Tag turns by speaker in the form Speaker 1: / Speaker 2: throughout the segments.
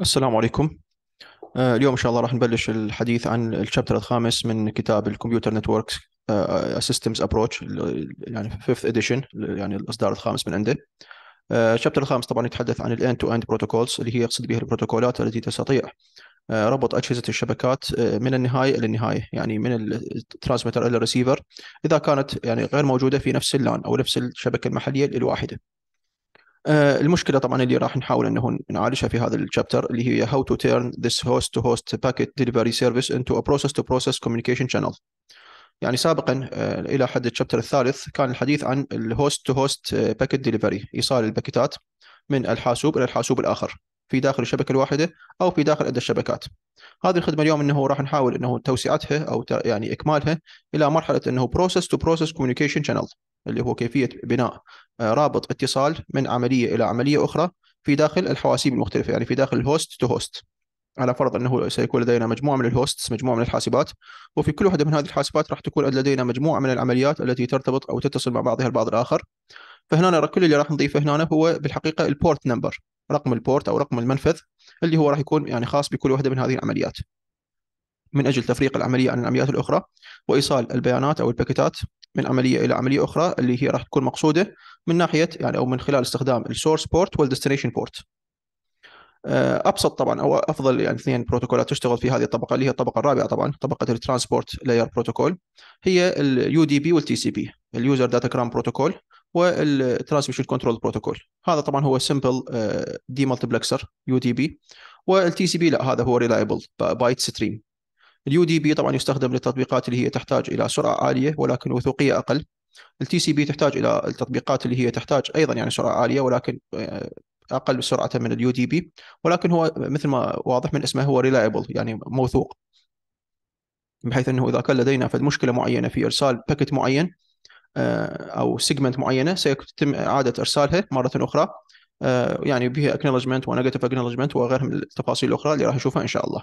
Speaker 1: السلام عليكم آه، اليوم ان شاء الله راح نبلش الحديث عن الشابتر الخامس من كتاب الكمبيوتر نتوركس سيستمز آه، ابروتش يعني فيفث اديشن يعني الاصدار الخامس من عنده آه، الشابتر الخامس طبعا يتحدث عن الاند تو اند بروتوكولز اللي هي يقصد بها البروتوكولات التي تستطيع ربط اجهزه الشبكات من النهايه الى النهايه يعني من الترانسميتر الى الريسيفر اذا كانت يعني غير موجوده في نفس اللان او نفس الشبكه المحليه الواحده آه، المشكله طبعا اللي راح نحاول انه نعالجها في هذا الشابتر اللي هي هاو تو تيرن ذس هوست تو هوست باكيت ديليفري سيرفيس انتو ا بروسيس تو بروسيس كوميونيكيشن شانل يعني سابقا آه، الى حد الشابتر الثالث كان الحديث عن الهوست تو هوست باكيت ديليفري ايصال الباكيتات من الحاسوب الى الحاسوب الاخر في داخل الشبكه الواحده او في داخل عده الشبكات هذه الخدمه اليوم انه راح نحاول انه توسعتها او يعني اكمالها الى مرحله انه بروسيس تو بروسيس كوميونيكيشن شانل اللي هو كيفية بناء آه، رابط اتصال من عملية إلى عملية أخرى في داخل الحواسيب المختلفة يعني في داخل الهوست تو هوست على فرض أنه سيكون لدينا مجموعة من الهوستس مجموعة من الحاسبات وفي كل واحدة من هذه الحاسبات راح تكون لدينا مجموعة من العمليات التي ترتبط أو تتصل مع بعضها البعض الآخر فهنا كل اللي راح نضيفه هنا هو بالحقيقة البورت نمبر رقم البورت أو رقم المنفذ اللي هو راح يكون يعني خاص بكل واحدة من هذه العمليات من أجل تفريق العملية عن العمليات الأخرى وإيصال البيانات أو الباكيتات من عمليه الى عمليه اخرى اللي هي راح تكون مقصوده من ناحيه يعني او من خلال استخدام السورس بورت والديستنيشن بورت ابسط طبعا او افضل يعني اثنين بروتوكولات تشتغل في هذه الطبقه اللي هي الطبقه الرابعه طبعا طبقه الترانسبورت لاير بروتوكول هي اليو دي بي والتي سي بي اليوزر داتا جرام بروتوكول والترانسميشن كنترول بروتوكول هذا طبعا هو سمبل دي مالتبلكسر يو دي بي والتي سي بي لا هذا هو ريلايبل بايت ستريم اليو دي بي طبعا يستخدم للتطبيقات اللي هي تحتاج الى سرعه عاليه ولكن وثوقيه اقل التي سي بي تحتاج الى التطبيقات اللي هي تحتاج ايضا يعني سرعه عاليه ولكن آه، اقل سرعه من اليو دي بي ولكن هو مثل ما واضح من اسمه هو ريلايبل يعني موثوق بحيث انه اذا كان لدينا فد مشكله معينه في ارسال باكت معين آه، او سيجمنت معينه سيتم اعاده ارسالها مره اخرى آه، يعني بها اكنولجمنت ونيجاتيف اكنولجمنت وغيرها من التفاصيل الاخرى اللي راح نشوفها ان شاء الله.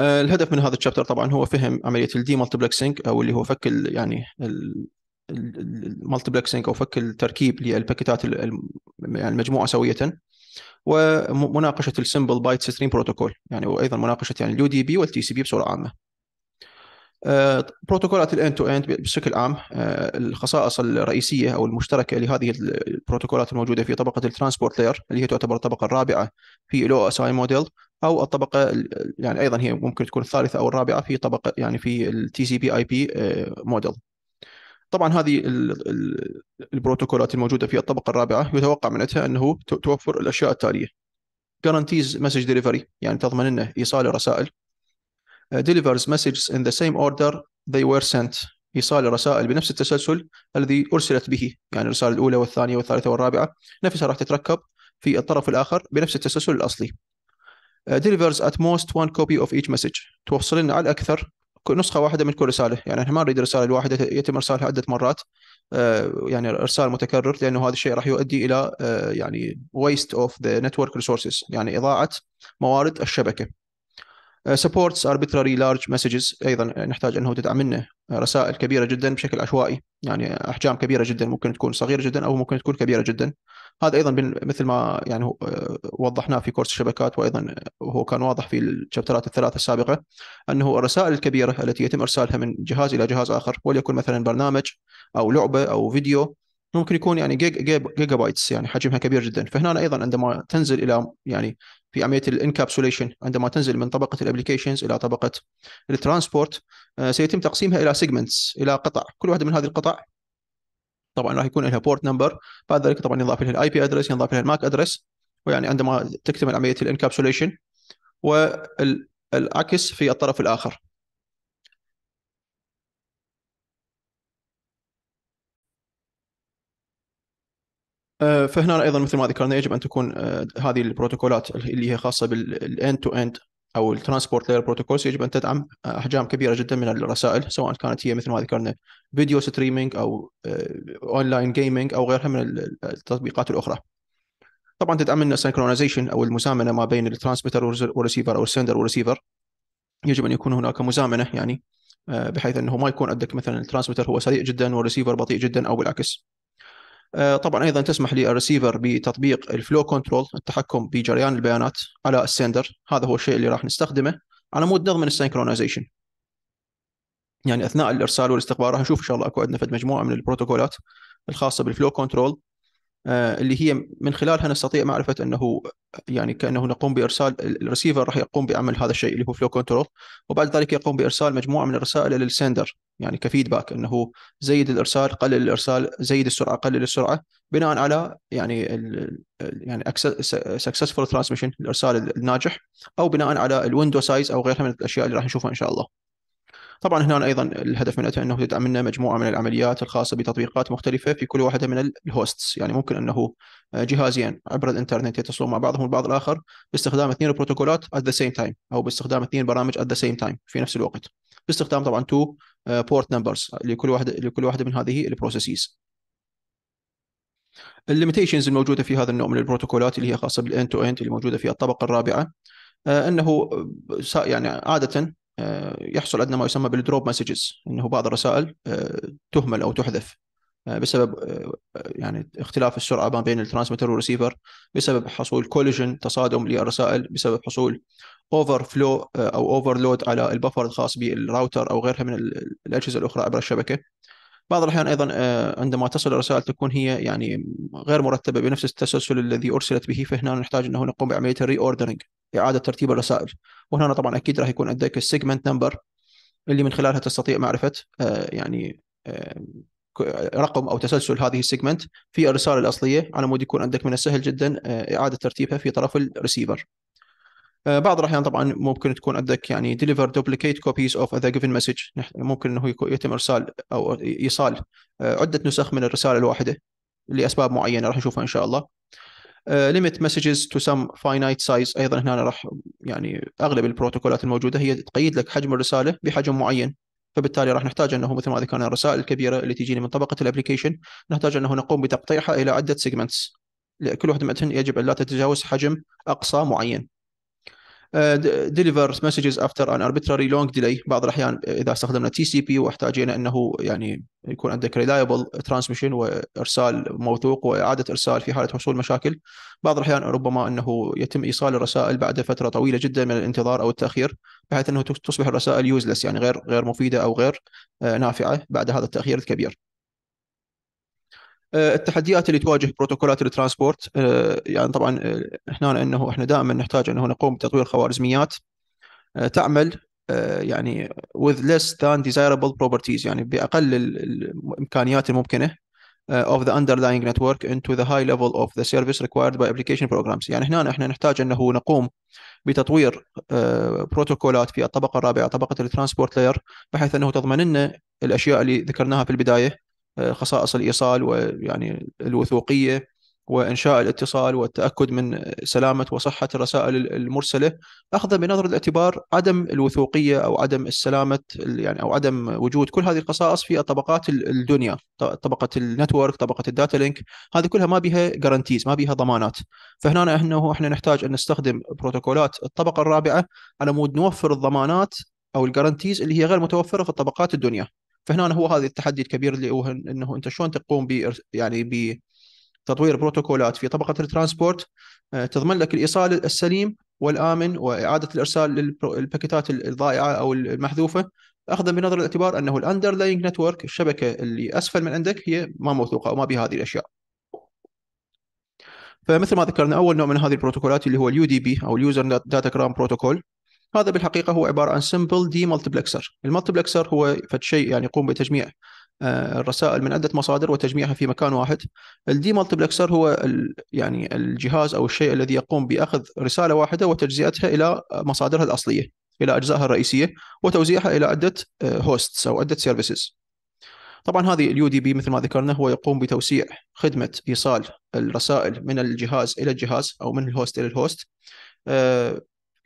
Speaker 1: آه، الهدف من هذا الشابتر طبعا هو فهم عمليه الدي مالتبلكسنج او اللي هو فك يعني المالتبلكسنج او فك التركيب للباكيتات يعني المجموعه سويه ومناقشه السمبل بايت ستريم بروتوكول يعني وايضا مناقشه يعني اليو دي بي والتي سي بي بصوره عامه بروتوكولات الاند تو اند بشكل عام آه، الخصائص الرئيسيه او المشتركه لهذه البروتوكولات الموجوده في طبقه الترانسبورت لاير اللي هي تعتبر الطبقه الرابعه في الاو اس اي موديل او الطبقه يعني ايضا هي ممكن تكون الثالثه او الرابعه في طبقه يعني في التي سي بي اي بي موديل طبعا هذه البروتوكولات الموجوده في الطبقه الرابعه يتوقع منها انه توفر الاشياء التاليه guarantees message delivery يعني تضمن لنا ايصال الرسائل آه، delivers messages in the same order they were sent ايصال الرسائل بنفس التسلسل الذي ارسلت به يعني الرساله الاولى والثانيه والثالثه والرابعه نفسها راح تتركب في الطرف الاخر بنفس التسلسل الاصلي Uh, delivers at most one copy of each message توصل لنا على الاكثر نسخه واحده من كل رساله يعني احنا ما نريد الرساله الواحده يتم ارسالها عده مرات uh, يعني ارسال متكرر لانه هذا الشيء راح يؤدي الى uh, يعني waste of the network resources يعني اضاعه موارد الشبكه سبورتس اربيتراري لارج مسجز ايضا نحتاج انه تدعم منه رسائل كبيره جدا بشكل عشوائي يعني احجام كبيره جدا ممكن تكون صغيره جدا او ممكن تكون كبيره جدا هذا ايضا مثل ما يعني uh, وضحناه في كورس الشبكات وايضا هو كان واضح في الشابترات الثلاثه السابقه انه الرسائل الكبيره التي يتم ارسالها من جهاز الى جهاز اخر وليكن مثلا برنامج او لعبه او فيديو ممكن يكون يعني جيجا بايتس يعني حجمها كبير جدا فهنا ايضا عندما تنزل الى يعني في عمليه الانكابسوليشن عندما تنزل من طبقه الابلكيشنز الى طبقه الترانسبورت آه، سيتم تقسيمها الى سيجمنتس الى قطع كل واحده من هذه القطع طبعا راح يكون لها بورت نمبر بعد ذلك طبعا ينضاف لها الاي بي ادرس ينضاف لها الماك ادرس ويعني عندما تكتمل عمليه الانكابسوليشن والعكس في الطرف الاخر آه، فهنا ايضا مثل ما ذكرنا يجب ان تكون آه، هذه البروتوكولات اللي هي خاصه بالاند تو اند او الترانسبورت لاير بروتوكولز يجب ان تدعم آه، احجام كبيره جدا من الرسائل سواء كانت هي مثل ما ذكرنا فيديو ستريمينج او اونلاين جيمنج او غيرها من التطبيقات الاخرى. طبعا تدعم لنا السنكرونايزيشن او المزامنه ما بين الترانسميتر والريسيفر او السندر والريسيفر يجب ان يكون هناك مزامنه يعني بحيث انه ما يكون عندك مثلا الترانسميتر هو سريع جدا والريسيفر بطيء جدا او بالعكس. آه، طبعا ايضا تسمح للريسيفر بتطبيق الفلو كنترول التحكم بجريان البيانات على السندر هذا هو الشيء اللي راح نستخدمه على مود نضمن السينكرونايزيشن يعني اثناء الارسال والاستقبال راح نشوف ان شاء الله اكو عندنا مجموعه من البروتوكولات الخاصه بالفلو كنترول آه، اللي هي من خلالها نستطيع معرفه انه يعني كانه نقوم بارسال الريسيفر راح يقوم بعمل هذا الشيء اللي هو فلو كنترول وبعد ذلك يقوم بارسال مجموعه من الرسائل للسندر يعني كفيدباك انه زيد الارسال قلل الارسال زيد السرعه قلل السرعه بناء على يعني يعني سكسسفول ترانسميشن الارسال الناجح او بناء على الويندو سايز او غيرها من الاشياء اللي راح نشوفها ان شاء الله. طبعا هنا أيضا الهدف منها أنه تدعم لنا مجموعة من العمليات الخاصة بتطبيقات مختلفة في كل واحدة من الهوستس يعني ممكن أنه جهازين عبر الإنترنت يتصلون مع بعضهم البعض الآخر باستخدام اثنين بروتوكولات ات ذا سيم تايم أو باستخدام اثنين برامج ات ذا سيم تايم في نفس الوقت باستخدام طبعا تو بورت نمبرز لكل واحدة لكل واحدة من هذه البروسيسز الليميتيشنز الموجوده في هذا النوع من البروتوكولات اللي هي خاصه بالان تو اند اللي موجوده في الطبقه الرابعه آه، انه آه، يعني عاده آه، يحصل عندنا ما يسمى بالدروب مسجز انه بعض الرسائل آه، تهمل او تحذف آه، بسبب يعني اختلاف السرعه ما بين الترانسميتر والريسيفر بسبب حصول كوليجن تصادم للرسائل بسبب حصول اوفر فلو او اوفر لود على البفر الخاص بالراوتر او غيرها من الاجهزه الاخرى عبر الشبكه بعض الأحيان أيضا آه، عندما تصل الرسائل تكون هي يعني غير مرتبة بنفس التسلسل الذي أرسلت به فهنا نحتاج أنه نقوم بعملية الري أوردرنج إعادة ترتيب الرسائل وهنا طبعا أكيد راح يكون عندك السيجمنت نمبر اللي من خلالها تستطيع معرفة آه، يعني آه، رقم او تسلسل هذه السيجمنت في الرساله الاصليه على مود يكون عندك من السهل جدا اعاده ترتيبها في طرف الريسيفر آه، بعض الاحيان طبعا ممكن تكون عندك يعني ديليفر دوبليكيت كوبيز اوف ذا جيفن مسج ممكن انه يتم ارسال او ايصال آه، عده نسخ من الرساله الواحده لاسباب معينه راح نشوفها ان شاء الله ليميت مسجز تو سم فاينايت سايز ايضا هنا راح يعني اغلب البروتوكولات الموجوده هي تقيد لك حجم الرساله بحجم معين فبالتالي راح نحتاج انه مثل ما ذكرنا الرسائل الكبيره اللي تجيني من طبقه الابلكيشن نحتاج انه نقوم بتقطيعها الى عده سيجمنتس كل واحده منهن يجب ان لا تتجاوز حجم اقصى معين ديليفرز مسجز افتر ان اربيتراري لونج ديلي بعض الاحيان اذا استخدمنا تي سي بي واحتاجينا انه يعني يكون عندك ريلايبل ترانسميشن وارسال موثوق واعاده ارسال في حاله حصول مشاكل بعض الاحيان ربما انه يتم ايصال الرسائل بعد فتره طويله جدا من الانتظار او التاخير بحيث انه تصبح الرسائل يوزلس يعني غير غير مفيده او غير آه، نافعه بعد هذا التاخير الكبير آه، التحديات اللي تواجه بروتوكولات الترانسبورت آه، يعني طبعا آه، هنا انه احنا دائما نحتاج انه نقوم بتطوير خوارزميات تعمل يعني with less than desirable properties يعني باقل الامكانيات الممكنه of the underlying network into the high level of the service required by application programs يعني هنا احنا نحتاج انه نقوم بتطوير بروتوكولات في الطبقه الرابعه طبقه الترانسبورت لاير بحيث انه تضمن لنا الاشياء اللي ذكرناها في البدايه خصائص الايصال ويعني الوثوقيه وانشاء الاتصال والتاكد من سلامه وصحه الرسائل المرسله اخذ بنظر الاعتبار عدم الوثوقيه او عدم السلامه يعني او عدم وجود كل هذه الخصائص في طبقات الدنيا طبقه النتورك طبقه الداتا لينك هذه كلها ما بها جارانتيز ما بها ضمانات فهنا انه احنا نحتاج ان نستخدم بروتوكولات الطبقه الرابعه على مود نوفر الضمانات او الجارانتيز اللي هي غير متوفره في الطبقات الدنيا فهنا هو هذا التحدي الكبير اللي هو انه انت شلون تقوم ب يعني بتطوير بروتوكولات في طبقه الترانسبورت آه، تضمن لك الايصال السليم والامن واعاده الارسال للباكيتات الضائعه او المحذوفه اخذا بنظر الاعتبار انه الاندرلاينج نتورك الشبكه اللي اسفل من عندك هي ما موثوقه وما بهذه الاشياء. فمثل ما ذكرنا اول نوع من هذه البروتوكولات اللي هو اليو دي بي او اليوزر داتا جرام بروتوكول هذا بالحقيقه هو عباره عن سمبل دي مالتبلكسر المالتبلكسر هو فد شيء يعني يقوم بتجميع آه، الرسائل من عده مصادر وتجميعها في مكان واحد الدي مالتبلكسر هو يعني الجهاز او الشيء الذي يقوم باخذ رساله واحده وتجزئتها الى مصادرها الاصليه الى اجزائها الرئيسيه وتوزيعها الى عده هوستس آه، او عده سيرفيسز طبعا هذه اليو دي بي مثل ما ذكرنا هو يقوم بتوسيع خدمه ايصال الرسائل من الجهاز الى الجهاز او من الهوست الى الهوست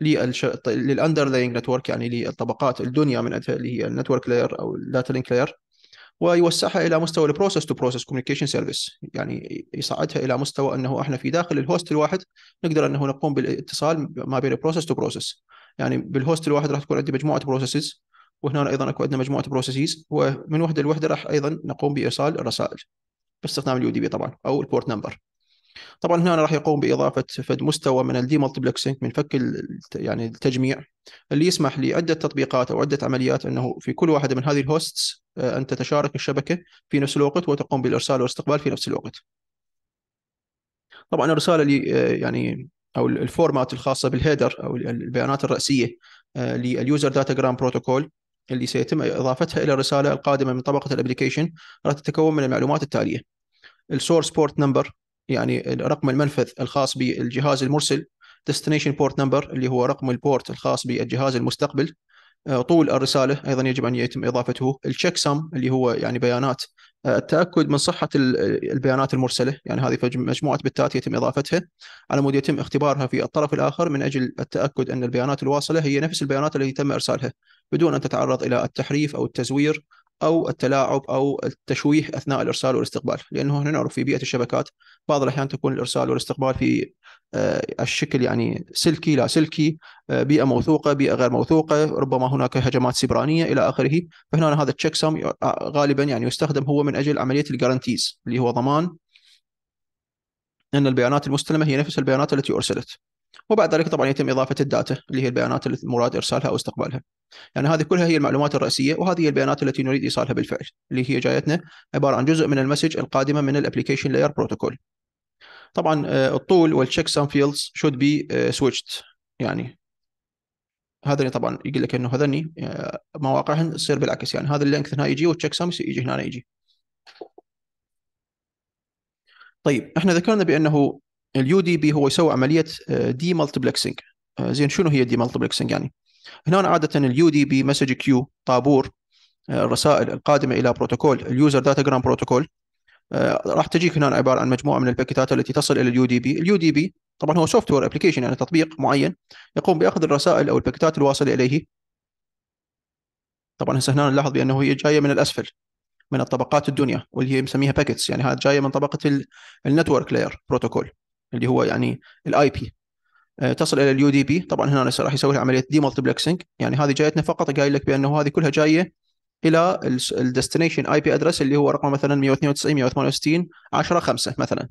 Speaker 1: للش... للاندر لاينج نتورك يعني للطبقات الدنيا من اللي هي النتورك لاير او الداتا لينك لاير ويوسعها الى مستوى البروسيس تو بروسيس كوميونيكيشن سيرفيس يعني يصعدها الى مستوى انه احنا في داخل الهوست الواحد نقدر انه نقوم بالاتصال ما بين بروسيس تو بروسيس يعني بالهوست الواحد راح تكون عندي مجموعه بروسيسز وهنا ايضا اكو عندنا مجموعه بروسيسز ومن وحده لوحده راح ايضا نقوم بايصال الرسائل باستخدام اليو دي بي طبعا او البورت نمبر طبعا هنا راح يقوم باضافه فد مستوى من الدي مالتبلكسنج من فك يعني التجميع اللي يسمح لعده تطبيقات او عده عمليات انه في كل واحده من هذه الهوستس آه، ان تتشارك الشبكه في نفس الوقت وتقوم بالارسال والاستقبال في نفس الوقت. طبعا الرساله اللي آه، يعني او الفورمات الخاصه بالهيدر او البيانات الرئيسيه لليوزر داتا جرام بروتوكول اللي سيتم اضافتها الى الرساله القادمه من طبقه الابلكيشن راح تتكون من المعلومات التاليه السورس بورت نمبر يعني رقم المنفذ الخاص بالجهاز المرسل ديستنيشن بورت نمبر اللي هو رقم البورت الخاص بالجهاز المستقبل آه، طول الرساله ايضا يجب ان يتم اضافته التشيك سم اللي هو يعني بيانات آه، التاكد من صحه البيانات المرسله يعني هذه مجموعه بتات يتم اضافتها على مود يتم اختبارها في الطرف الاخر من اجل التاكد ان البيانات الواصله هي نفس البيانات التي تم ارسالها بدون ان تتعرض الى التحريف او التزوير او التلاعب او التشويه اثناء الارسال والاستقبال لانه هنا نعرف في بيئه الشبكات بعض الاحيان تكون الارسال والاستقبال في آه، الشكل يعني سلكي لا سلكي آه، بيئه موثوقه بيئه غير موثوقه ربما هناك هجمات سبرانيه الى اخره فهنا هذا التشيك آه، سم غالبا يعني يستخدم هو من اجل عمليه الجارانتيز اللي هو ضمان ان البيانات المستلمه هي نفس البيانات التي ارسلت وبعد ذلك طبعا يتم اضافه الداتا اللي هي البيانات التي المراد ارسالها او استقبالها. يعني هذه كلها هي المعلومات الرئيسيه وهذه هي البيانات التي نريد ايصالها بالفعل اللي هي جايتنا عباره عن جزء من المسج القادمه من الابلكيشن لاير بروتوكول. طبعا آه، الطول والتشيك سم فيلدز شود بي سويتشد يعني هذني طبعا يقول لك انه هذني آه، مواقعهن تصير بالعكس يعني هذا اللينك هنا يجي والتشيك سم يجي هنا يجي. طيب احنا ذكرنا بانه اليو دي بي هو يسوي عمليه دي آه، مالتبلكسنج آه، زين شنو هي دي مالتبلكسنج يعني هنا عاده اليو دي بي مسج كيو طابور آه، الرسائل القادمه الى بروتوكول اليوزر داتاجرام بروتوكول راح تجيك هنا عباره عن مجموعه من الباكيتات التي تصل الى اليو دي بي اليو دي بي طبعا هو سوفت وير ابلكيشن يعني تطبيق معين يقوم باخذ الرسائل او الباكيتات الواصله اليه طبعا هسه هنا نلاحظ بانه هي جايه من الاسفل من الطبقات الدنيا واللي هي مسميها باكيتس يعني هذا جايه من طبقه النتورك لاير بروتوكول اللي هو يعني الاي آه، بي تصل الى اليو دي بي طبعا هنا راح يسوي عمليه دي مالتيبلكسنج يعني هذه جايتنا فقط قايل لك بانه هذه كلها جايه الى الديستنيشن اي بي ادرس اللي هو رقم مثلا 192 168 10 5 مثلا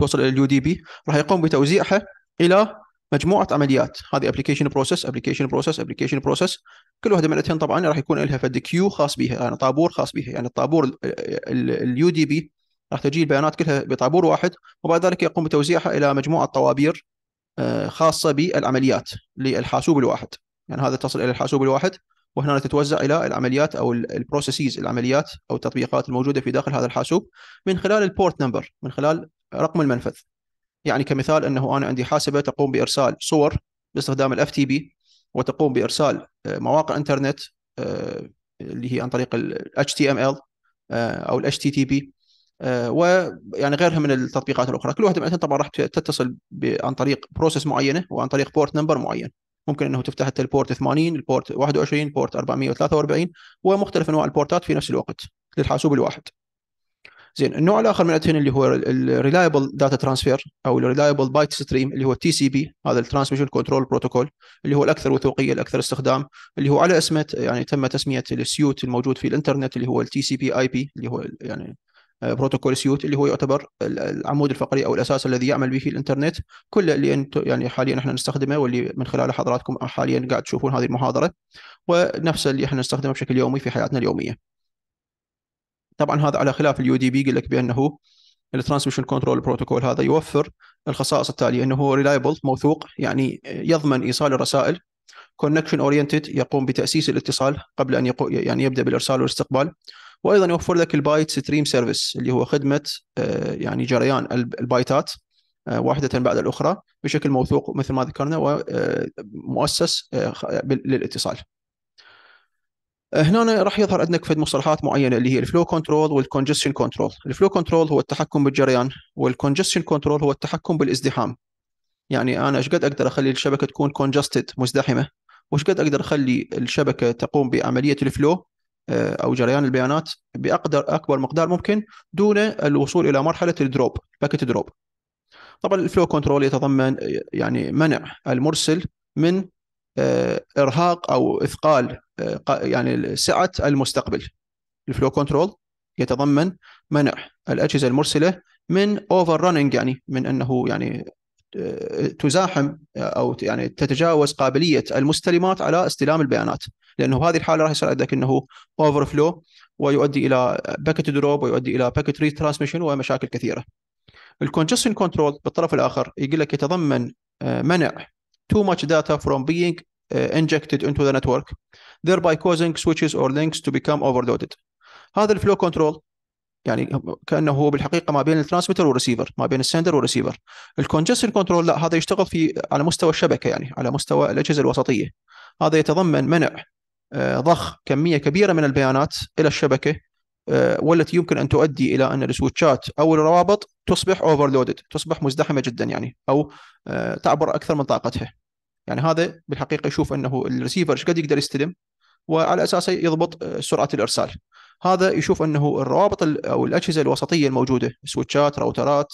Speaker 1: توصل الى اليو دي بي راح يقوم بتوزيعها الى مجموعه عمليات هذه ابلكيشن بروسيس ابلكيشن بروسيس ابلكيشن بروسيس كل واحده الاثنين طبعا راح يكون لها فد كيو خاص بها يعني طابور خاص بها يعني الطابور اليو دي بي راح تجي البيانات كلها بطابور واحد وبعد ذلك يقوم بتوزيعها الى مجموعه طوابير آه، خاصه بالعمليات للحاسوب الواحد يعني هذا تصل الى الحاسوب الواحد وهنا تتوزع الى العمليات او البروسيسز العمليات او التطبيقات الموجوده في داخل هذا الحاسوب من خلال البورت نمبر من خلال رقم المنفذ يعني كمثال انه انا عندي حاسبه تقوم بارسال صور باستخدام الاف تي بي وتقوم بارسال آه، مواقع انترنت آه، اللي هي عن طريق ال HTML او ال HTTP آه، ويعني غيرها من التطبيقات الاخرى كل واحده منها طبعا راح تتصل عن طريق بروسيس معينه وعن طريق بورت نمبر معين ممكن انه تفتح حتى البورت 80 البورت 21 البورت 443 ومختلف انواع البورتات في نفس الوقت للحاسوب الواحد زين النوع الاخر من الادهن اللي هو الريلايبل داتا ترانسفير او الريلايبل بايت ستريم اللي هو التي سي بي هذا الترانسميشن كنترول بروتوكول اللي هو الاكثر وثوقيه الاكثر استخدام اللي هو على اسمه يعني تم تسميه السيوت الموجود في الانترنت اللي هو التي سي بي اي بي اللي هو يعني بروتوكول سيوت اللي هو يعتبر العمود الفقري او الاساس الذي يعمل به الانترنت كل اللي انتم يعني حاليا احنا نستخدمه واللي من خلاله حضراتكم حاليا قاعد تشوفون هذه المحاضره ونفسه اللي احنا نستخدمه بشكل يومي في حياتنا اليوميه. طبعا هذا على خلاف اليو دي بي قال لك بانه الترانسميشن كنترول بروتوكول هذا يوفر الخصائص التاليه انه هو ريلايبل موثوق يعني يضمن ايصال الرسائل كونكشن اورينتد يقوم بتاسيس الاتصال قبل ان يعني يبدا بالارسال والاستقبال وايضا يوفر لك البايت ستريم سيرفيس اللي هو خدمه آه، يعني جريان البايتات آه، واحده بعد الاخرى بشكل موثوق مثل ما ذكرنا ومؤسس آه، للاتصال. هنا راح يظهر عندك فد مصطلحات معينه اللي هي الفلو كنترول والكونجستشن كنترول، الفلو كنترول هو التحكم بالجريان والكونجستشن كنترول هو التحكم بالازدحام. يعني انا ايش قد اقدر اخلي الشبكه تكون كونجستد مزدحمه وايش قد اقدر اخلي الشبكه تقوم بعمليه الفلو آه، او جريان البيانات باقدر اكبر مقدار ممكن دون الوصول الى مرحله الدروب باكت دروب طبعا الفلو كنترول يتضمن يعني منع المرسل من آه، ارهاق او اثقال آه، يعني سعه المستقبل الفلو كنترول يتضمن منع الاجهزه المرسله من اوفر رانينج يعني من انه يعني تزاحم او يعني تتجاوز قابليه المستلمات على استلام البيانات لانه هذه الحاله راح يصير عندك انه اوفر فلو ويؤدي الى باكيت دروب ويؤدي الى ري ريترانسميشن ومشاكل كثيره. الكونجستن كنترول بالطرف الاخر يقول لك يتضمن آه، منع تو ماتش داتا فروم being انجكتد انتو ذا نتورك thereby causing switches or links to become overloaded. هذا الفلو كنترول يعني كانه هو بالحقيقه ما بين الترانسميتر والريسيفر ما بين السندر والريسيفر الكونجستن كنترول لا هذا يشتغل في على مستوى الشبكه يعني على مستوى الاجهزه الوسطيه هذا يتضمن منع آه، ضخ كميه كبيره من البيانات الى الشبكه آه، والتي يمكن ان تؤدي الى ان السويتشات او الروابط تصبح اوفرلودد تصبح مزدحمه جدا يعني او آه، تعبر اكثر من طاقتها يعني هذا بالحقيقه يشوف انه الريسيفر ايش قد يقدر يستلم وعلى اساسه يضبط سرعه الارسال هذا يشوف انه الروابط او الاجهزه الوسطيه الموجوده سويتشات راوترات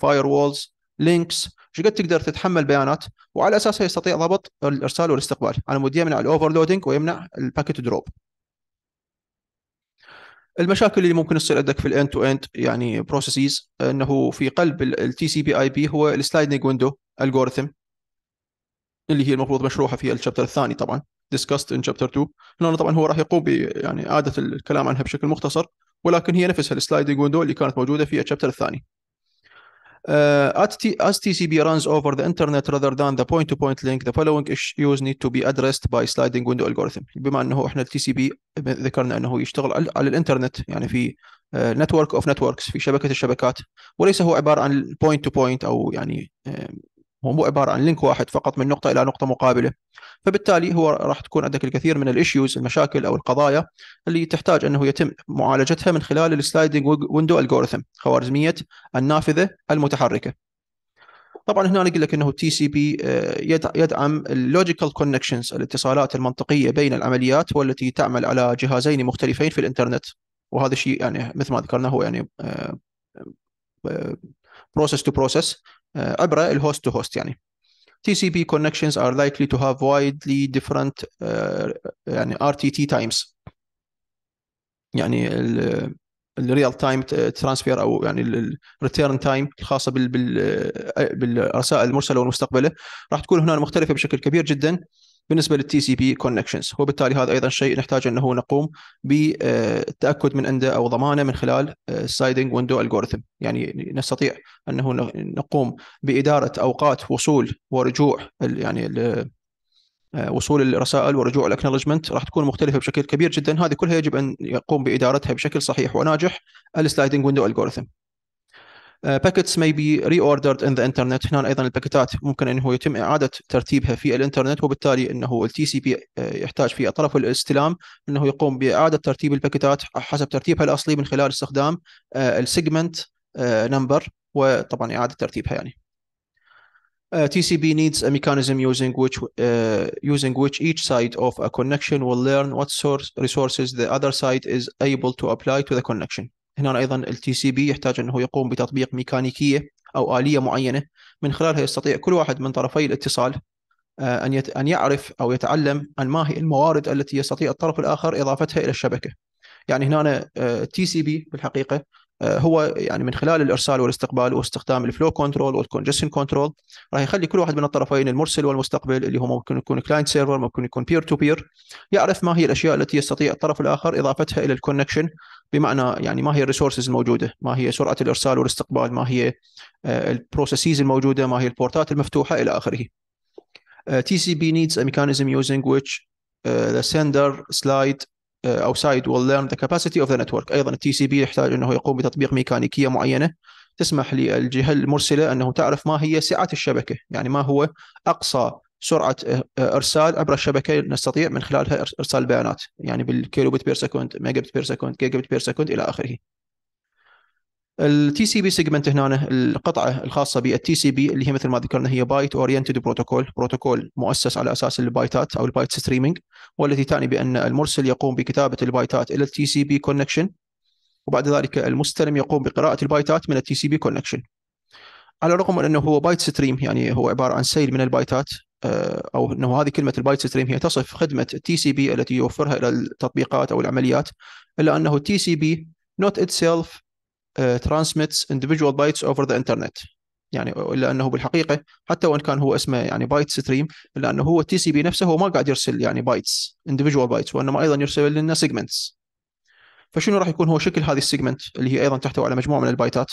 Speaker 1: فاير وولز لينكس ايش قد تقدر تتحمل بيانات وعلى اساسها يستطيع ضبط الارسال والاستقبال على مود يمنع الاوفرلودنج ويمنع الباكيت دروب المشاكل اللي ممكن تصير عندك في الاند تو اند يعني بروسيسز انه في قلب التي سي بي اي بي هو السلايدنج ويندو الجوريثم اللي هي المفروض مشروحه في الشابتر الثاني طبعا discussed in chapter 2 هنا طبعا هو راح يقوم ب يعني اعاده الكلام عنها بشكل مختصر ولكن هي نفسها السلايدنج ويندو اللي كانت موجوده في الشابتر الثاني as TCP runs over the internet rather than the point to point link the following issues need to be addressed by sliding window algorithm بما انه احنا التي سي بي ذكرنا انه يشتغل على الانترنت يعني في نتورك اوف نتوركس في شبكه الشبكات وليس هو عباره عن بوينت تو بوينت او يعني هو عباره عن لينك واحد فقط من نقطه الى نقطه مقابله فبالتالي هو راح تكون عندك الكثير من الايشوز المشاكل او القضايا اللي تحتاج انه يتم معالجتها من خلال السلايدنج ويندو الجوريثم خوارزميه النافذه المتحركه طبعا هنا نقول لك انه تي سي بي يدعم اللوجيكال كونكشنز الاتصالات المنطقيه بين العمليات والتي تعمل على جهازين مختلفين في الانترنت وهذا الشيء يعني مثل ما ذكرنا هو يعني بروسيس تو بروسيس آه، عبر الهوست تو هوست يعني TCP connections are likely to have widely different آه، يعني RTT times يعني الريال تايم ترانسفير او يعني الريتيرن تايم الخاصه آه، بالرسائل المرسله والمستقبله راح تكون هنا مختلفه بشكل كبير جدا بالنسبه للتي سي بي كونكشنز وبالتالي هذا ايضا شيء نحتاج انه نقوم بالتاكد آه، من عنده او ضمانه من خلال السايدنج ويندو الجوريثم يعني نستطيع انه نقوم باداره اوقات وصول ورجوع يعني آه، وصول الرسائل ورجوع الاكنولجمنت راح تكون مختلفه بشكل كبير جدا هذه كلها يجب ان يقوم بادارتها بشكل صحيح وناجح السلايدنج ويندو الجوريثم باكتس uh, may be reordered in the internet هنا ايضا الباكتات ممكن انه يتم اعاده ترتيبها في الانترنت وبالتالي انه التي سي بي يحتاج في طرف الاستلام انه يقوم باعاده ترتيب الباكتات حسب ترتيبها الاصلي من خلال استخدام uh, السيجمنت نمبر uh, وطبعا اعاده ترتيبها يعني. Uh, TCP needs a mechanism using which uh, using which each side of a connection will learn what source resources the other side is able to apply to the connection. هنا ايضا التي سي بي يحتاج انه يقوم بتطبيق ميكانيكيه او اليه معينه من خلالها يستطيع كل واحد من طرفي الاتصال آه، ان ان يعرف او يتعلم عن ما هي الموارد التي يستطيع الطرف الاخر اضافتها الى الشبكه. يعني هنا تي سي بي بالحقيقه آه، هو يعني من خلال الارسال والاستقبال واستخدام الفلو كنترول والكونجستن كنترول راح يخلي كل واحد من الطرفين المرسل والمستقبل اللي هو ممكن يكون كلاينت سيرفر ممكن يكون بير تو بير يعرف ما هي الاشياء التي يستطيع الطرف الاخر اضافتها الى الكونكشن بمعنى يعني ما هي الريسورسز الموجوده ما هي سرعه الارسال والاستقبال ما هي آه، البروسيسز الموجوده ما هي البورتات المفتوحه الى اخره تي سي بي نيدز ا ميكانيزم يوزنج ويتش ذا سندر سلايد او سايد ويل ليرن ذا كاباسيتي اوف ذا نتورك ايضا التي سي بي يحتاج انه يقوم بتطبيق ميكانيكيه معينه تسمح للجهه المرسله انه تعرف ما هي سعه الشبكه يعني ما هو اقصى سرعه آه، آه، ارسال عبر الشبكه نستطيع من خلالها ارسال البيانات يعني بالكيلو بت بير سكند ميجا بت بير سكند جيجا بت بير سكند الى اخره التي سي بي سيجمنت هنا القطعه الخاصه بالتي سي بي اللي هي مثل ما ذكرنا هي بايت اورينتد بروتوكول بروتوكول مؤسس على اساس البايتات او البايت ستريمينج والتي تعني بان المرسل يقوم بكتابه البايتات الى التي سي بي كونكشن وبعد ذلك المستلم يقوم بقراءه البايتات من التي سي بي كونكشن على الرغم من انه هو بايت ستريم يعني هو عباره عن سيل من البايتات آه، او انه هذه كلمه البايت ستريم هي تصف خدمه التي سي بي التي يوفرها الى التطبيقات او العمليات الا انه تي سي بي نوت itself ترانسميتس آه، individual بايتس اوفر ذا انترنت يعني الا انه بالحقيقه حتى وان كان هو اسمه يعني بايت ستريم الا انه هو التي سي بي نفسه هو ما قاعد يرسل يعني بايتس individual بايتس وانما ايضا يرسل لنا سيجمنتس فشنو راح يكون هو شكل هذه السيجمنت اللي هي ايضا تحتوي على مجموعه من البايتات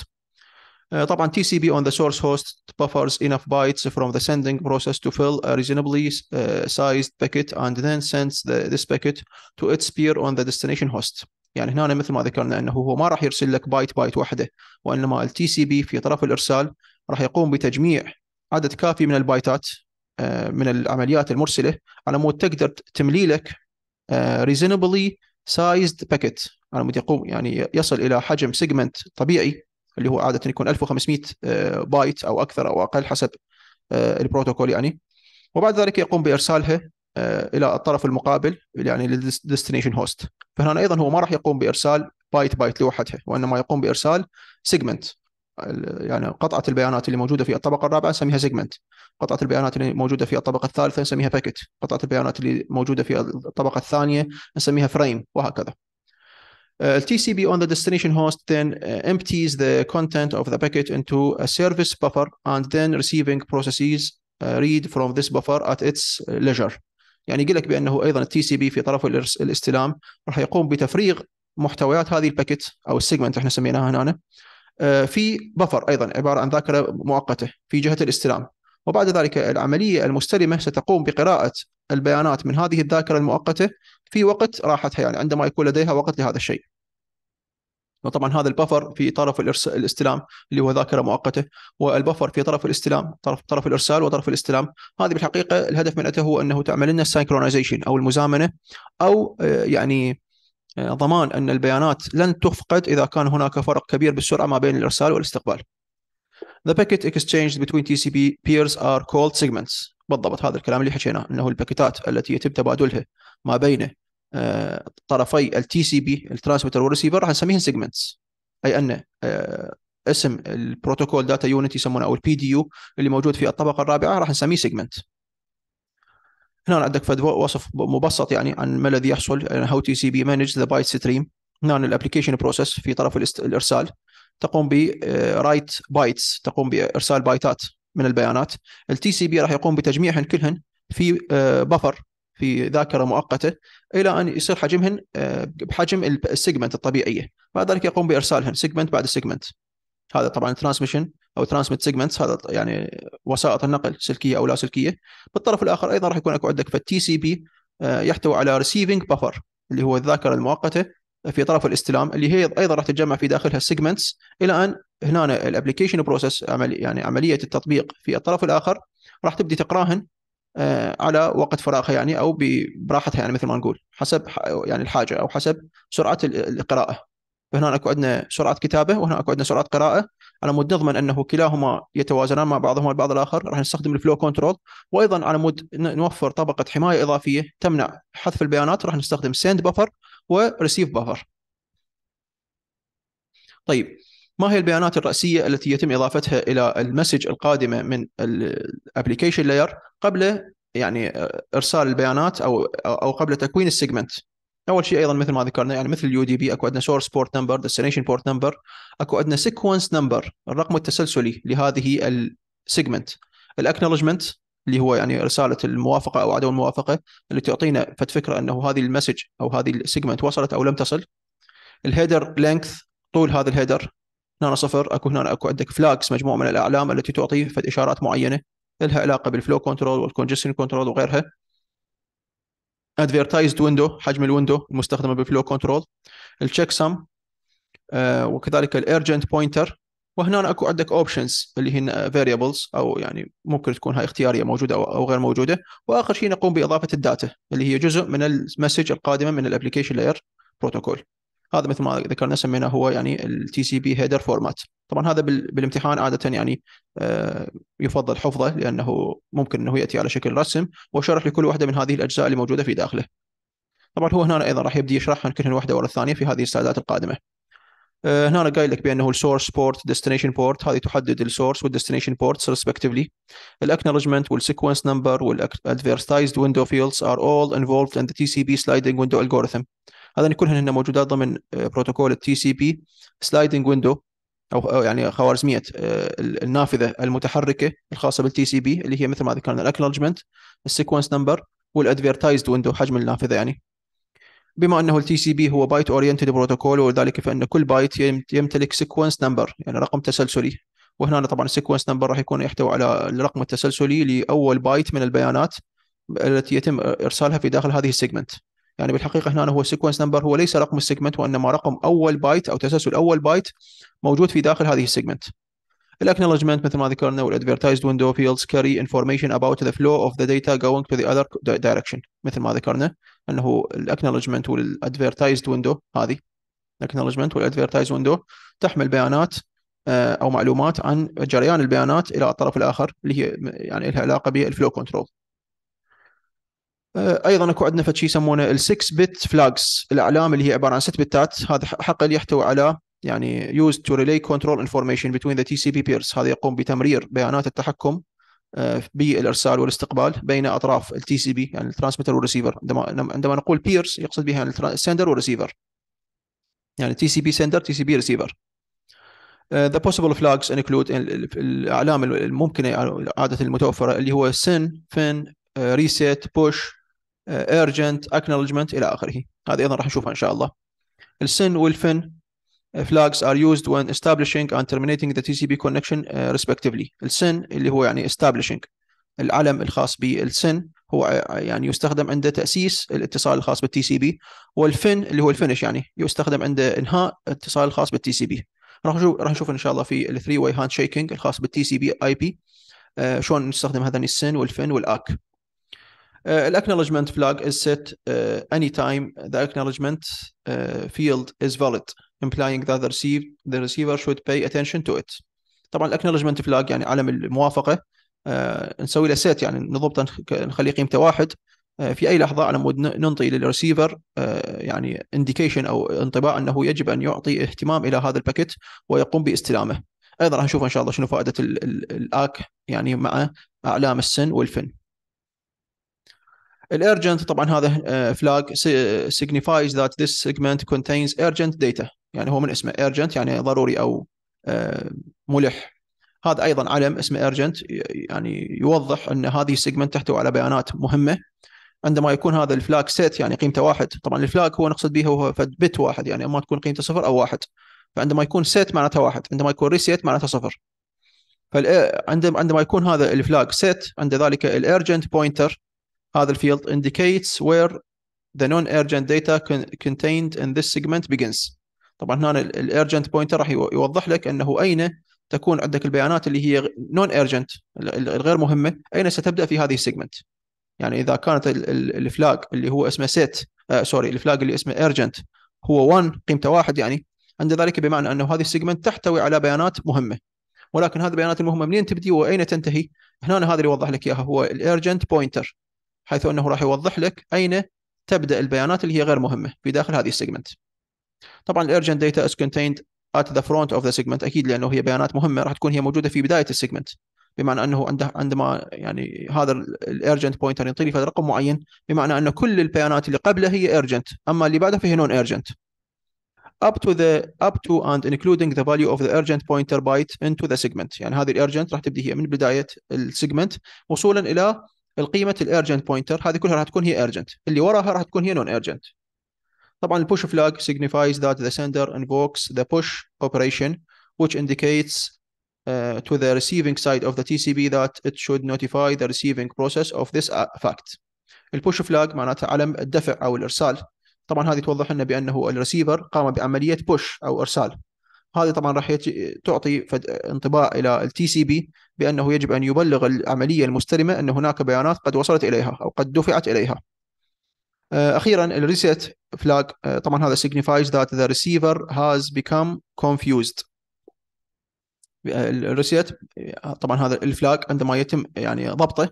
Speaker 1: Uh, طبعا تي سي بي اون ذا سورس هوست buffers enough bytes from the sending process to fill a reasonably uh, sized packet and then sends the, this packet to its peer on the destination host يعني هنا مثل ما ذكرنا انه هو ما راح يرسل لك بايت بايت واحده وانما التي سي بي في طرف الارسال راح يقوم بتجميع عدد كافي من البايتات uh, من العمليات المرسله على مود تقدر تملي لك reasonably sized packet على مود يقوم يعني يصل الى حجم سيجمنت طبيعي اللي هو عاده يكون 1500 آه، بايت او اكثر او اقل حسب آه، البروتوكول يعني وبعد ذلك يقوم بارسالها آه، الى الطرف المقابل يعني للديستنيشن هوست فهنا ايضا هو ما راح يقوم بارسال بايت بايت لوحدها وانما يقوم بارسال سيجمنت يعني قطعه البيانات اللي موجوده في الطبقه الرابعه نسميها سيجمنت قطعه البيانات اللي موجوده في الطبقه الثالثه نسميها باكيت قطعه البيانات اللي موجوده في الطبقه الثانيه نسميها فريم وهكذا Uh, TCP on the destination host then uh, empties the content of the packet into a service buffer and then receiving processes uh, read from this buffer at its leisure يعني يقول لك بانه ايضا التي سي بي في طرف الاستلام راح يقوم بتفريغ محتويات هذه الباكيت او السيجمنت احنا سميناها هنا في بفر ايضا عباره عن ذاكره مؤقته في جهه الاستلام وبعد ذلك العمليه المستلمه ستقوم بقراءه البيانات من هذه الذاكره المؤقته في وقت راحتها يعني عندما يكون لديها وقت لهذا الشيء. وطبعا هذا البفر في طرف الإرس... الاستلام اللي هو ذاكره مؤقته والبفر في طرف الاستلام طرف طرف الارسال وطرف الاستلام هذه بالحقيقه الهدف من هو انه تعمل لنا السينكرونايزيشن او المزامنه او آه، يعني آه، ضمان ان البيانات لن تفقد اذا كان هناك فرق كبير بالسرعه ما بين الارسال والاستقبال. The packet exchanged between TCP peers are called segments. بالضبط هذا الكلام اللي حكيناه انه الباكيتات التي يتم تبادلها ما بين آه، طرفي التي سي بي الترانسميتر والريسيفر راح نسميه سيجمنتس اي ان آه، اسم البروتوكول داتا يونت يسمونه او البي دي يو اللي موجود في الطبقه الرابعه راح نسميه سيجمنت هنا عندك فد وصف مبسط يعني عن ما الذي يحصل هاو تي سي بي مانج ذا بايت ستريم هنا الابلكيشن بروسيس في طرف الارسال تقوم برايت آه، بايتس تقوم بارسال بايتات من البيانات التي سي بي راح يقوم بتجميعهن كلهن في بفر في ذاكره مؤقته الى ان يصير حجمهن آه، بحجم السيجمنت الطبيعيه بعد ذلك يقوم بارسالهن سيجمنت بعد سيجمنت هذا طبعا ترانسميشن او ترانسميت سيجمنتس هذا يعني وسائط النقل سلكيه او لا سلكيه بالطرف الاخر ايضا راح يكون اكو عندك في التي سي بي يحتوي على ريسيفنج بفر اللي هو الذاكره المؤقته في طرف الاستلام اللي هي ايضا راح تتجمع في داخلها السيجمنتس الى ان هنا الابلكيشن بروسس عمل يعني عمليه التطبيق في الطرف الاخر راح تبدي تقراهن آه، على وقت فراغها يعني او براحتها يعني مثل ما نقول حسب يعني الحاجه او حسب سرعه القراءه فهنا اكو عندنا سرعه كتابه وهنا اكو عندنا سرعه قراءه على مود نضمن انه كلاهما يتوازنان مع بعضهما البعض الاخر راح نستخدم الفلو كنترول وايضا على مود نوفر طبقه حمايه اضافيه تمنع حذف البيانات راح نستخدم سند بفر وريسيف بفر طيب ما هي البيانات الرأسية التي يتم اضافتها الى المسج القادمه من الابليكيشن لاير قبل يعني ارسال البيانات او او قبل تكوين السيجمنت اول شيء ايضا مثل ما ذكرنا يعني مثل اليو دي بي اكو عندنا سورس بورت نمبر ديستنيشن بورت نمبر اكو عندنا سيكونس نمبر الرقم التسلسلي لهذه السيجمنت الاكنولجمنت اللي هو يعني رساله الموافقه او عدم الموافقه اللي تعطينا فكره انه هذه المسج او هذه السيجمنت وصلت او لم تصل الهيدر لينكث طول هذا الهيدر هنا صفر اكو هنا اكو عندك فلاكس مجموعه من الاعلام التي تعطي فد اشارات معينه لها علاقه بالفلو كنترول والكونجستن كنترول وغيرها ادفيرتايزد ويندو حجم الويندو المستخدمه بالفلو كنترول التشيك سم وكذلك الارجنت بوينتر وهنا اكو عندك اوبشنز اللي هن فاريبلز او يعني ممكن تكون هاي اختياريه موجوده او غير موجوده واخر شيء نقوم باضافه الداتا اللي هي جزء من المسج القادمه من الابلكيشن لاير بروتوكول هذا مثل ما ذكرنا سميناه هو يعني التي سي بي هيدر فورمات طبعا هذا بالامتحان عاده يعني آه، يفضل حفظه لانه ممكن انه ياتي على شكل رسم وشرح لكل واحده من هذه الاجزاء اللي موجوده في داخله طبعا هو هنا ايضا راح يبدي يشرح عن كل واحده ورا الثانيه في هذه السلايدات القادمه آه، هنا قايل لك بانه السورس بورت ديستنيشن بورت هذه تحدد السورس والديستنيشن بورتس ريسبكتفلي الاكنولجمنت والسيكونس نمبر والادفيرتايزد ويندو فيلدز ار اول انفولفد ان ذا تي سي بي سلايدنج ويندو الجوريثم هذا كلهن هنا موجودات ضمن آه، بروتوكول التي سي بي سلايدنج ويندو او يعني خوارزميه آه، النافذه المتحركه الخاصه بالتي سي بي اللي هي مثل ما ذكرنا الاكنولجمنت السيكونس نمبر والادفيرتايزد ويندو حجم النافذه يعني بما انه التي سي بي هو بايت اورينتد بروتوكول ولذلك فان كل بايت يمتلك سيكونس نمبر يعني رقم تسلسلي وهنا طبعا السيكونس نمبر راح يكون يحتوي على الرقم التسلسلي لاول بايت من البيانات التي يتم ارسالها في داخل هذه السيجمنت يعني بالحقيقه هنا هو السيكونس نمبر هو ليس رقم السيجمنت وانما رقم اول بايت او تسلسل اول بايت موجود في داخل هذه السيجمنت الاكنولجمنت مثل ما ذكرنا والادفيرتايزد ويندو فيلدز كاري انفورميشن اباوت ذا فلو اوف ذا داتا جوينج تو ذا اذر دايركشن مثل ما ذكرنا انه الاكنولجمنت والادفيرتايزد ويندو هذه الاكنولجمنت والادفيرتايز ويندو تحمل بيانات آه، او معلومات عن جريان البيانات الى الطرف الاخر اللي هي يعني لها علاقه بالفلو كنترول آه، ايضا اكو عندنا فد يسمونه ال 6 بت فلاجز الاعلام اللي هي عباره عن 6 بتات هذا حقل يحتوي على يعني used to relay control information between the TCP peers هذا يقوم بتمرير بيانات التحكم آه، بالارسال والاستقبال بين اطراف التي سي بي يعني الترانسميتر والريسيفر عندما عندما نقول بيرز يقصد بها السندر والريسيفر يعني تي سي بي سندر تي سي بي ريسيفر ذا بوسيبل فلاجز انكلود الاعلام الممكنه عاده المتوفره اللي هو سن فين ريسيت بوش ايرجنت اكنولجمنت الى اخره هذه ايضا راح نشوفها ان شاء الله السن والفن uh, flags are used when establishing and terminating the TCP connection كونكشن uh, respectively السن اللي هو يعني establishing العلم الخاص بالسن هو uh, يعني يستخدم عند تأسيس الاتصال الخاص بالتي سي بي والفن اللي هو الفينش يعني يستخدم عند إنهاء الاتصال الخاص بالتي سي بي راح نشوف راح نشوف إن شاء الله في الثري واي هاند شيكينج الخاص بالتي سي بي اي بي شلون نستخدم هذا السن والفن والاك Uh, acknowledgement flag is set uh, anytime the acknowledgement uh, field is valid, implying that the, receiver, the receiver should pay attention to it. طبعا الاكنولجمنت فلاج يعني علم الموافقه uh, نسوي له سيت يعني نضبطه نخليه قيمته واحد uh, في اي لحظه على مود ننطي للريسيفر uh, يعني انديكيشن او انطباع انه يجب ان يعطي اهتمام الى هذا الباكيت ويقوم باستلامه. ايضا راح نشوف ان شاء الله شنو فائده الاك يعني مع اعلام السن والفن. الارجنت طبعا هذا فلاج سيجنيفايز ذات ذيس سيجمنت كونتينز ارجنت ديتا يعني هو من اسمه ارجنت يعني ضروري او آه، ملح هذا ايضا علم اسمه ارجنت يعني يوضح ان هذه السيجمنت تحتوي على بيانات مهمه عندما يكون هذا الفلاج سيت يعني قيمته واحد طبعا الفلاج هو نقصد به هو فد بت واحد يعني اما تكون قيمته صفر او واحد فعندما يكون سيت معناته واحد عندما يكون ريسيت معناته صفر فعندما يكون هذا الفلاج سيت عند ذلك الارجنت بوينتر هذا الفيلد indicates where the non-urgent data contained in this segment begins طبعا هنا الارجنت بوينتر راح يوضح لك انه اين تكون عندك البيانات اللي هي نون ارجنت الغير مهمه اين ستبدا في هذه السيجمنت يعني اذا كانت الفلاج اللي هو اسمه سيت سوري الفلاج اللي اسمه ارجنت هو 1 قيمته واحد يعني عند ذلك بمعنى انه هذه السيجمنت تحتوي على بيانات مهمه ولكن هذه البيانات المهمه منين تبدي واين تنتهي؟ هنا هذا اللي يوضح لك اياها هو الارجنت بوينتر حيث انه راح يوضح لك اين تبدا البيانات اللي هي غير مهمه في داخل هذه السيجمنت طبعا الارجنت داتا از كونتيند ات ذا فرونت اوف ذا سيجمنت اكيد لانه هي بيانات مهمه راح تكون هي موجوده في بدايه السيجمنت بمعنى انه عنده عندما يعني هذا الارجنت بوينتر ينطيني في رقم معين بمعنى ان كل البيانات اللي قبله هي ارجنت اما اللي بعدها فهي نون ارجنت up to the up to and including the value of the urgent pointer byte into the segment يعني هذه الارجنت راح تبدي هي من بدايه السيجمنت وصولا الى القيمه الارجنت بوينتر هذه كلها راح تكون هي ارجنت اللي وراها راح تكون هي نون ارجنت طبعا البوش فلاج signifies that the sender invokes the push operation which indicates uh, to the receiving side of the TCP that it should notify the receiving process of this uh, fact. البوش فلاج معناته علم الدفع او الارسال طبعا هذه توضح لنا بانه الريسيفر قام بعمليه بوش او ارسال هذه طبعا راح تعطي انطباع الى التي سي بي بأنه يجب أن يبلغ العملية المستلمة أن هناك بيانات قد وصلت إليها أو قد دفعت إليها آه، أخيرا الريسيت فلاج آه، طبعا هذا signifies that the receiver has become confused آه، الريسيت طبعا هذا الفلاج عندما يتم يعني ضبطه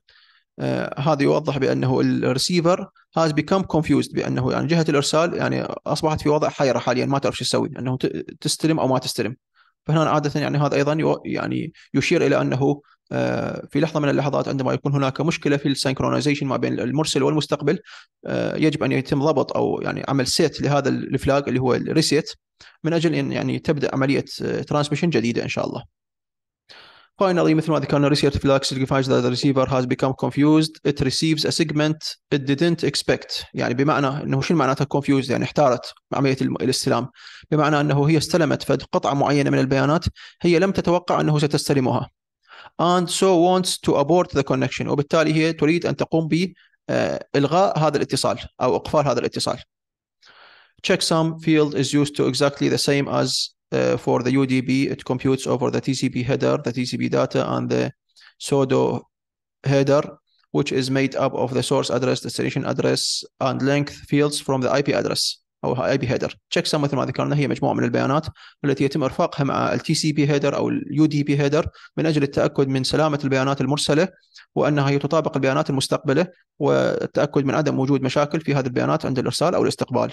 Speaker 1: هذا يوضح بانه الريسيفر هاز بيكم confused بانه يعني جهه الارسال يعني اصبحت في وضع حيره حاليا ما تعرف شو تسوي انه تستلم او ما تستلم فهنا عاده يعني هذا ايضا يعني يشير الى انه آه، في لحظه من اللحظات عندما يكون هناك مشكله في السينكرونايزيشن ما بين المرسل والمستقبل آه، يجب ان يتم ضبط او يعني عمل سيت لهذا الفلاج اللي هو الريسيت من اجل ان يعني تبدا عمليه ترانسميشن آه، جديده ان شاء الله. Finally, مثل ما ذكرنا receiver anaphylaxis signifies that the receiver has become confused. It receives a segment it didn't expect. يعني بمعنى انه شو معناتها confused يعني احتارت عملية الاستلام. بمعنى انه هي استلمت فد قطعة معينة من البيانات هي لم تتوقع انه ستستلمها. And so wants to abort the connection. وبالتالي هي تريد ان تقوم ب الغاء هذا الاتصال او اقفال هذا الاتصال. Checksum field is used to exactly the same as Uh, for the UDP, it computes over the TCP header, the TCP data, and the pseudo header, which is made up of the source address, destination address, and length fields from the IP address او اي بي هيدر تشيك سم مثل ما ذكرنا هي مجموعه من البيانات التي يتم ارفاقها مع التي سي بي هيدر او اليو دي بي هيدر من اجل التاكد من سلامه البيانات المرسله وانها تطابق البيانات المستقبله والتاكد من عدم وجود مشاكل في هذه البيانات عند الارسال او الاستقبال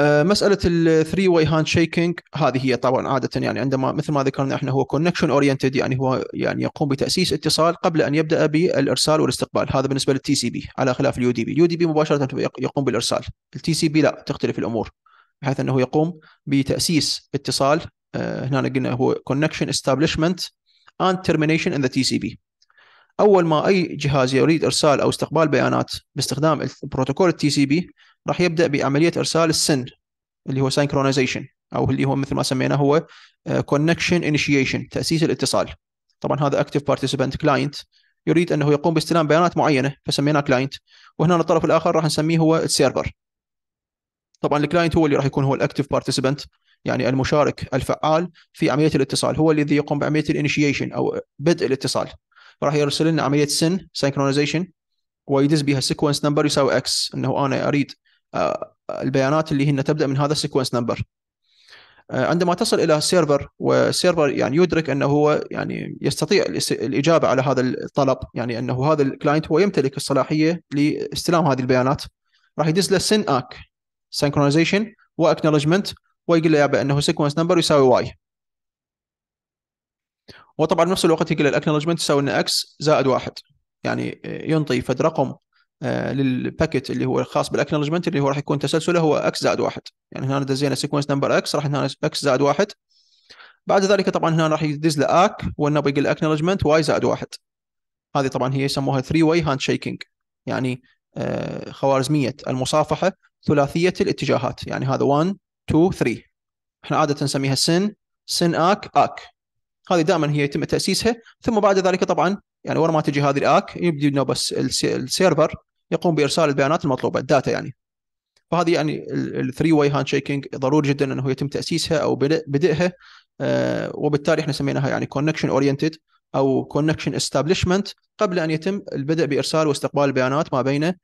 Speaker 1: آه، مساله الثري واي هاند شيكينج هذه هي طبعا عاده يعني عندما مثل ما ذكرنا احنا هو كونكشن اورينتد يعني هو يعني يقوم بتاسيس اتصال قبل ان يبدا بالارسال والاستقبال هذا بالنسبه للتي سي بي على خلاف اليو دي بي اليو دي بي مباشره يقوم بالارسال التي سي بي لا تختلف الامور بحيث انه يقوم بتاسيس اتصال آه، هنا قلنا هو كونكشن استابليشمنت اند ترمينيشن ان ذا تي سي بي اول ما اي جهاز يريد ارسال او استقبال بيانات باستخدام البروتوكول التي سي بي راح يبدا بعمليه ارسال السن اللي هو سينكرونايزيشن او اللي هو مثل ما سميناه هو كونكشن آه، انيشيشن تاسيس الاتصال طبعا هذا اكتف بارتيسيبنت كلاينت يريد انه يقوم باستلام بيانات معينه فسميناه كلاينت وهنا الطرف الاخر راح نسميه هو السيرفر طبعا الكلاينت هو اللي راح يكون هو الاكتف بارتيسيبنت يعني المشارك الفعال في عمليه الاتصال هو الذي يقوم بعمليه الانيشيشن او بدء الاتصال راح يرسل لنا عمليه سن سينكرونايزيشن ويدز بها سيكونس نمبر يساوي اكس انه انا اريد آه، البيانات اللي هن تبدا من هذا السيكونس آه، نمبر عندما تصل الى السيرفر والسيرفر يعني يدرك انه هو يعني يستطيع الاجابه على هذا الطلب يعني انه هذا الكلاينت هو يمتلك الصلاحيه لاستلام هذه البيانات راح يدز له سن اك سنكرونايزيشن واكنولجمنت ويقول له يابا انه سيكونس نمبر يساوي واي وطبعا بنفس الوقت يقول له الاكنولجمنت يساوي ان اكس زائد واحد يعني آه، ينطي فد رقم آه، للباكيت اللي هو الخاص بالاكنولجمنت اللي هو راح يكون تسلسله هو اكس زائد واحد يعني هنا دزينا سيكونس نمبر اكس راح هنا اكس زائد واحد بعد ذلك طبعا هنا راح يدز له اك والنبي يقول اكنولجمنت واي زائد واحد هذه طبعا هي يسموها 3 واي هاند شيكينج يعني آه، خوارزميه المصافحه ثلاثيه الاتجاهات يعني هذا 1 2 3 احنا عاده نسميها سن سن اك اك هذه دائما هي يتم تاسيسها ثم بعد ذلك طبعا يعني ورا ما تجي هذه الاك يبدي انه بس السيرفر يقوم بارسال البيانات المطلوبه الداتا يعني فهذه يعني الثري واي هاند شيكينج ضروري جدا انه يتم تاسيسها او بدئها آه، وبالتالي احنا سميناها يعني كونكشن اورينتد او كونكشن استابليشمنت قبل ان يتم البدء بارسال واستقبال البيانات ما بين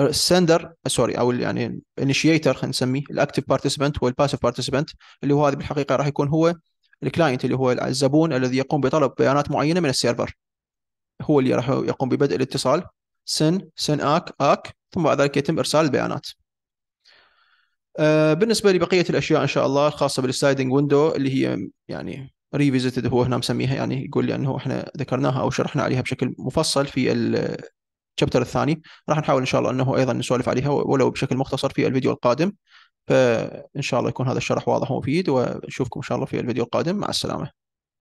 Speaker 1: السندر سوري او يعني الانيشيتر خلينا نسميه الاكتف بارتيسبنت والباسف بارتيسبنت اللي هو هذا بالحقيقه راح يكون هو الكلاينت اللي هو الزبون الذي يقوم بطلب بيانات معينه من السيرفر هو اللي راح يقوم ببدء الاتصال سن سن اك اك ثم بعد ذلك يتم ارسال البيانات آه، بالنسبه لبقيه الاشياء ان شاء الله الخاصه بالسلايدنج ويندو اللي هي يعني ريفيزيتد هو هنا مسميها يعني يقول لي انه احنا ذكرناها او شرحنا عليها بشكل مفصل في الشابتر الثاني راح نحاول ان شاء الله انه ايضا نسولف عليها ولو بشكل مختصر في الفيديو القادم فان شاء الله يكون هذا الشرح واضح ومفيد ونشوفكم ان شاء الله في الفيديو القادم مع السلامه